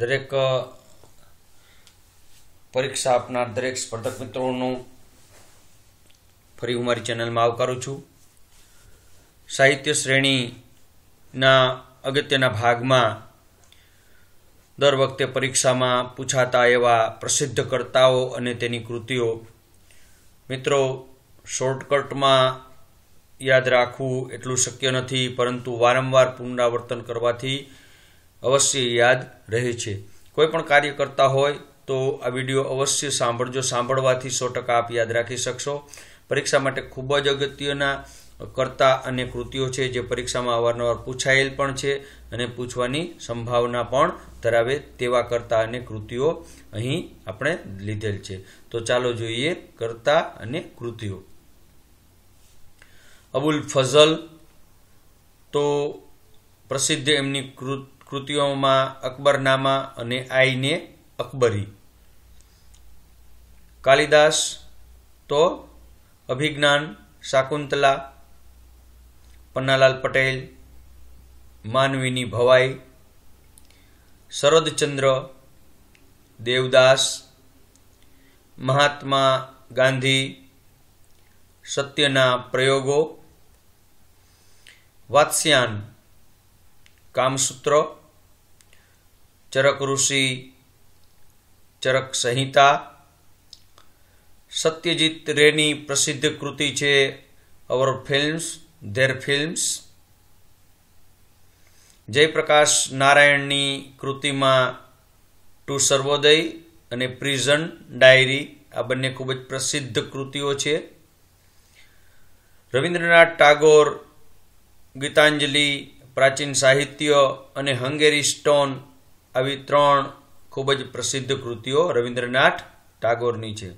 દરેક પરીક્ષા આપનાર દરેક સ્પર્ધક મિત્રોનું ફરી હું મારી ચેનલમાં આવકારું છું સાહિત્ય શ્રેણીના અગત્યના ભાગમાં દર વખતે પરીક્ષામાં પૂછાતા એવા પ્રસિદ્ધ કર્તાઓ અને તેની કૃતિઓ મિત્રો શોર્ટકટમાં યાદ રાખવું એટલું શક્ય નથી પરંતુ વારંવાર પુનરાવર્તન કરવાથી અવશ્ય યાદ રહે છે કોઈ પણ કાર્ય કરતા હોય તો આ વિડીયો અવશ્ય સાંભળજો સાંભળવાથી સો ટકા આપ યાદ રાખી શકશો પરીક્ષા માટે ખૂબ જ અગત્યના કરતા અને કૃતિઓ છે જે પરીક્ષામાં અવારનવાર પૂછાયેલ પણ છે અને પૂછવાની સંભાવના પણ ધરાવે તેવા કરતા અને કૃતિઓ અહીં આપણે લીધેલ છે તો ચાલો જોઈએ કરતા અને કૃતિઓ અબુલ ફઝલ તો પ્રસિદ્ધ એમની કૃત કૃતિઓમાં અકબરનામા અને આઈને અકબરી કાલિદાસ તો અભિજ્ઞાન શાકુંતલા પન્નાલાલ પટેલ માનવીની ભવાઈ શરદચંદ્ર દેવદાસ મહાત્મા ગાંધી સત્યના પ્રયોગો વાત્સ્યાન કામસૂત્ર ચરક ઋષિ ચરક સંહિતા સત્યજીત રેની પ્રસિદ્ધ કૃતિ છે our films their films Jayaprakash નારાયણની કૃતિમાં ટુ સર્વોદય અને પ્રિઝન ડાયરી આ બંને ખૂબ જ પ્રસિદ્ધ કૃતિઓ છે રવિન્દ્રનાથ ટાગોર ગીતાંજલિ પ્રાચીન સાહિત્ય અને હંગેરી સ્ટોન આવી ત્રણ ખૂબ જ પ્રસિદ્ધ કૃતિઓ રવિન્દ્રનાથ ટાગોરની છે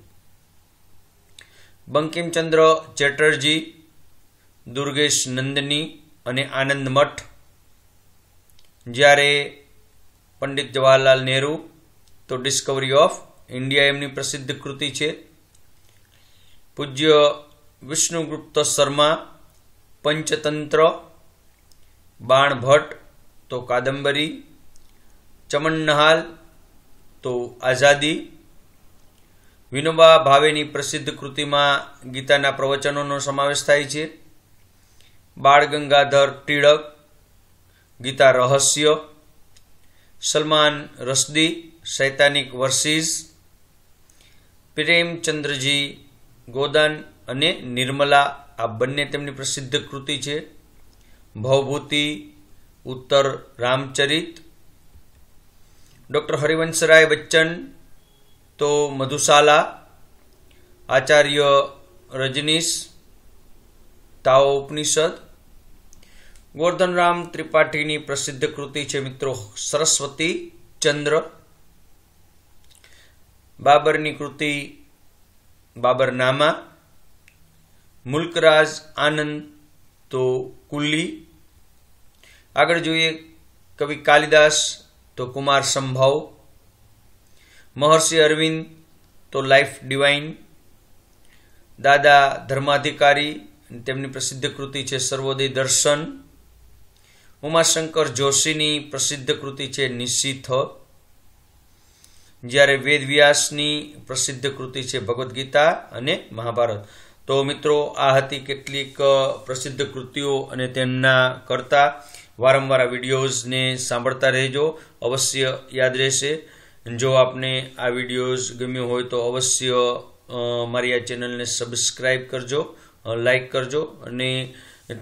બંકિમચંદ્ર ચેટર્જી દુર્ગેશ નંદની અને આનંદ મઠ જ્યારે પંડિત જવાહરલાલ નહેરુ તો ડિસ્કવરી ઓફ ઇન્ડિયા એમની પ્રસિદ્ધ કૃતિ છે પૂજ્ય વિષ્ણુગુપ્ત શર્મા પંચતંત્ર બાણભટ્ટ તો કાદંબરી ચમનહાલ તો આઝાદી વિનોબા ભાવેની પ્રસિદ્ધ કૃતિમાં ગીતાના પ્રવચનોનો સમાવેશ થાય છે બાળ ગંગાધર ટિળક ગીતા રહસ્ય સલમાન રસદી સૈતાનિક વર્સિસ પ્રેમચંદ્રજી ગોદન અને નિર્મલા આ બંને તેમની પ્રસિદ્ધ કૃતિ છે ભવભૂતિ ઉત્તર રામચરિત ડૉક્ટર હરિવંશરાય બચ્ચન તો મધુશાલા આચાર્ય રજનીશ તાઓ ઉપનિષદ ગોરધનરામ ત્રિપાઠીની પ્રસિદ્ધ કૃતિ છે મિત્રો સરસ્વતી ચંદ્ર બાબરની કૃતિ બાબરનામા મુલ્કરાજ આનંદ તો કુલ્લી આગળ જોઈએ કવિ કાલિદાસ તો કુમાર સંભવ મહર્ષિ અરવિંદ તો લાઈફ ડિવાઇન દાદા ધર્માધિકારી તેમની પ્રસિદ્ધ કૃતિ છે સર્વોદય દર્શન ઉમાશંકર જોશીની પ્રસિદ્ધ કૃતિ છે નિશિથ જ્યારે વેદવ્યાસની પ્રસિદ્ધ કૃતિ છે ભગવદ્ ગીતા અને મહાભારત તો મિત્રો આ હતી કેટલીક પ્રસિદ્ધ કૃતિઓ અને તેમના કરતા વારંવાર આ વિડીયોઝને સાંભળતા રહેજો અવશ્ય યાદ રહેશે જો આપને આ વિડીયોઝ ગમ્યો હોય તો અવશ્ય મારી આ ચેનલને સબસ્ક્રાઈબ કરજો લાઈક કરજો અને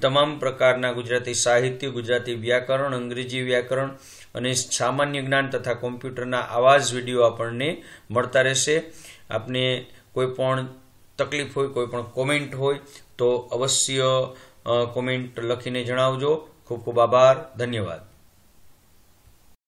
તમામ પ્રકારના ગુજરાતી સાહિત્ય ગુજરાતી વ્યાકરણ અંગ્રેજી વ્યાકરણ અને સામાન્ય જ્ઞાન તથા કોમ્પ્યુટરના આવા જ વિડીયો આપણને મળતા રહેશે આપને કોઈ પણ તકલીફ હોય કોઈ પણ કોમેન્ટ હોય તો અવશ્ય કોમેન્ટ લખીને જણાવજો ખૂબ ખૂબ આભાર ધન્યવાદ